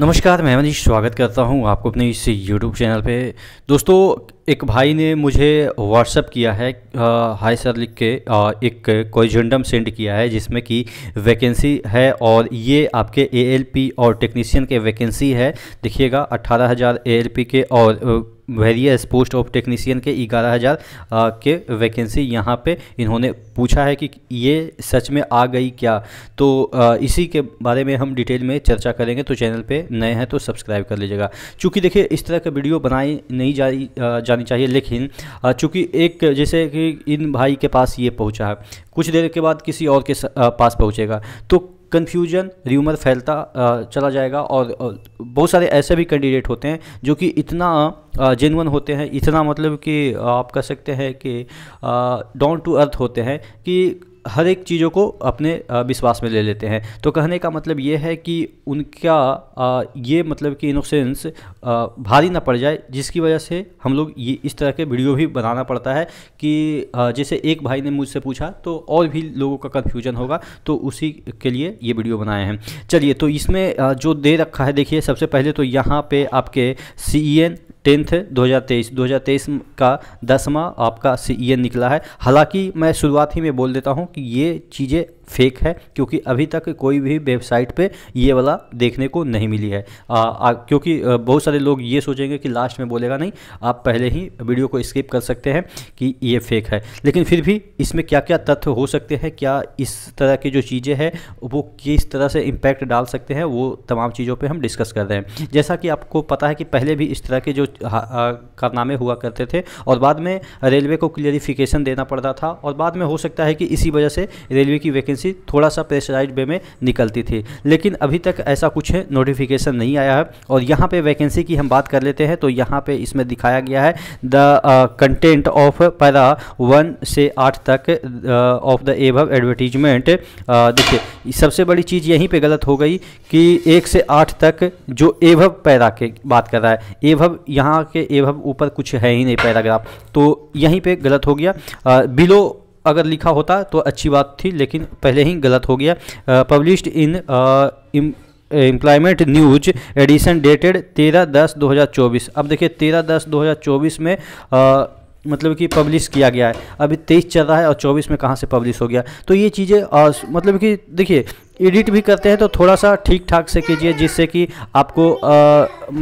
नमस्कार मैं मनीष स्वागत करता हूं आपको अपने इस यूट्यूब चैनल पे दोस्तों एक भाई ने मुझे व्हाट्सअप किया है हाय सर लिख के आ, एक कोजेंडम सेंड किया है जिसमें कि वैकेंसी है और ये आपके एएलपी और टेक्नीशियन के वैकेंसी है देखिएगा 18000 एएलपी के और वेरियस पोस्ट ऑफ टेक्नीसियन के ग्यारह हज़ार के वैकेंसी यहाँ पे इन्होंने पूछा है कि ये सच में आ गई क्या तो आ, इसी के बारे में हम डिटेल में चर्चा करेंगे तो चैनल पे नए हैं तो सब्सक्राइब कर लीजिएगा चूँकि देखिए इस तरह का वीडियो बनाई नहीं जा जानी चाहिए लेकिन चूँकि एक जैसे कि इन भाई के पास ये पहुँचा है कुछ देर के बाद किसी और के पास पहुँचेगा तो कन्फ्यूजन र्यूमर फैलता चला जाएगा और बहुत सारे ऐसे भी कैंडिडेट होते हैं जो कि इतना जेनवन होते हैं इतना मतलब कि आप कह सकते हैं कि डाउन टू अर्थ होते हैं कि हर एक चीज़ों को अपने विश्वास में ले लेते हैं तो कहने का मतलब ये है कि उनका ये मतलब कि इनोसेंस भारी ना पड़ जाए जिसकी वजह से हम लोग ये इस तरह के वीडियो भी बनाना पड़ता है कि जैसे एक भाई ने मुझसे पूछा तो और भी लोगों का कन्फ्यूजन होगा तो उसी के लिए ये वीडियो बनाए हैं चलिए तो इसमें जो दे रखा है देखिए सबसे पहले तो यहाँ पर आपके सी ई एन टेंथ 2023 2023 का दसवां आपका ये निकला है हालांकि मैं शुरुआत ही में बोल देता हूँ कि ये चीज़ें फेक है क्योंकि अभी तक कोई भी वेबसाइट पे ये वाला देखने को नहीं मिली है आ, आ, क्योंकि बहुत सारे लोग ये सोचेंगे कि लास्ट में बोलेगा नहीं आप पहले ही वीडियो को स्किप कर सकते हैं कि ये फेक है लेकिन फिर भी इसमें क्या क्या तथ्य हो सकते हैं क्या इस तरह की जो चीज़ें हैं वो किस तरह से इम्पैक्ट डाल सकते हैं वो तमाम चीज़ों पर हम डिस्कस कर रहे हैं जैसा कि आपको पता है कि पहले भी इस तरह के जो कारनामे हुआ करते थे और बाद में रेलवे को क्लियरिफिकेशन देना पड़ता था और बाद में हो सकता है कि इसी वजह से रेलवे की वैकेंसी वैकेंसी थोड़ा सा प्रेशराइज वे में निकलती थी लेकिन अभी तक ऐसा कुछ है नोटिफिकेशन नहीं आया है और यहाँ पे वैकेंसी की हम बात कर लेते हैं तो यहाँ पे इसमें दिखाया गया है the content of para one से आठ तक ऑफ द एवब एडवर्टीजमेंट देखिए सबसे बड़ी चीज़ यहीं पे गलत हो गई कि एक से आठ तक जो एवब पैरा के बात कर रहा है एवब यहाँ के एवब ऊपर कुछ है ही नहीं पैराग्राफ तो यहीं पर गलत हो गया बिलो uh, अगर लिखा होता तो अच्छी बात थी लेकिन पहले ही गलत हो गया published in employment news edition dated तेरह दस 2024 अब देखिए तेरह दस 2024 में आ, मतलब कि पब्लिश किया गया है अभी तेईस चल रहा है और चौबीस में कहाँ से पब्लिश हो गया तो ये चीज़ें मतलब कि देखिए एडिट भी करते हैं तो थोड़ा सा ठीक ठाक से कीजिए जिससे कि आपको आ,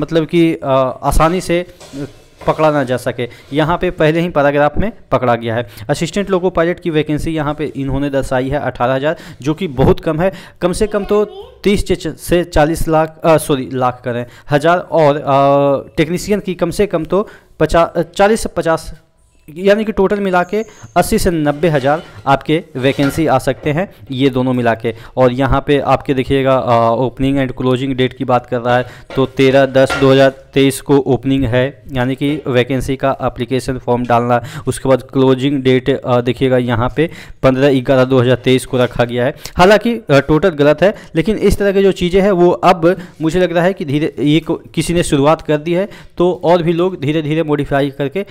मतलब कि आसानी से पकड़ा ना जा सके यहाँ पे पहले ही पैराग्राफ में पकड़ा गया है असिस्टेंट लोको पायलट की वैकेंसी यहाँ पे इन्होंने दर्शाई है अठारह हज़ार जो कि बहुत कम है कम से कम तो तीस से चालीस लाख सॉरी लाख करें हज़ार और टेक्नीसियन की कम से कम तो पचास चालीस से पचास यानी कि टोटल मिला के अस्सी से नब्बे हज़ार आपके वैकेंसी आ सकते हैं ये दोनों मिला के और यहाँ पे आपके देखिएगा ओपनिंग एंड क्लोजिंग डेट की बात कर रहा है तो तेरह दस दो हज़ार तेईस को ओपनिंग है यानी कि वैकेंसी का अप्लीकेशन फॉर्म डालना उसके बाद क्लोजिंग डेट देखिएगा यहाँ पे पंद्रह ग्यारह दो हज़ार तेईस को रखा गया है हालांकि टोटल गलत है लेकिन इस तरह की जो चीज़ें हैं वो अब मुझे लग रहा है कि धीरे ये किसी ने शुरुआत कर दी है तो और भी लोग धीरे धीरे मॉडिफाई करके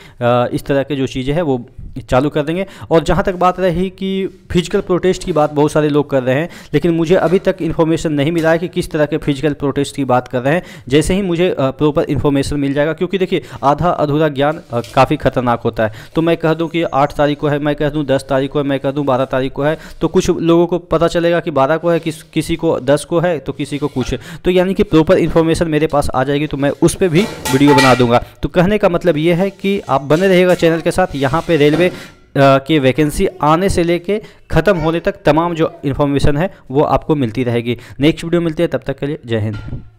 इस तरह के जो जो चीज़ें हैं वो चालू कर देंगे और जहाँ तक बात रही कि फिजिकल प्रोटेस्ट की बात बहुत सारे लोग कर रहे हैं लेकिन मुझे अभी तक इन्फॉर्मेशन नहीं मिला है कि किस तरह के फिजिकल प्रोटेस्ट की बात कर रहे हैं जैसे ही मुझे प्रॉपर इन्फॉर्मेशन मिल जाएगा क्योंकि देखिए आधा अधूरा ज्ञान काफ़ी खतरनाक होता है तो मैं कह दूँ कि आठ तारीख को है मैं कह दूँ दस तारीख को है मैं कह दूँ बारह तारीख को है तो कुछ लोगों को पता चलेगा कि बारह को है किस किसी को दस को है तो किसी को कुछ तो यानी कि प्रॉपर इन्फॉर्मेशन मेरे पास आ जाएगी तो मैं उस पर भी वीडियो बना दूंगा तो कहने का मतलब ये है कि आप बने रहेगा चैनल के साथ यहाँ पर रेलवे से की वैकेंसी आने से लेके ख़त्म होने तक तमाम जो इन्फॉर्मेशन है वो आपको मिलती रहेगी नेक्स्ट वीडियो मिलती है तब तक के लिए जय हिंद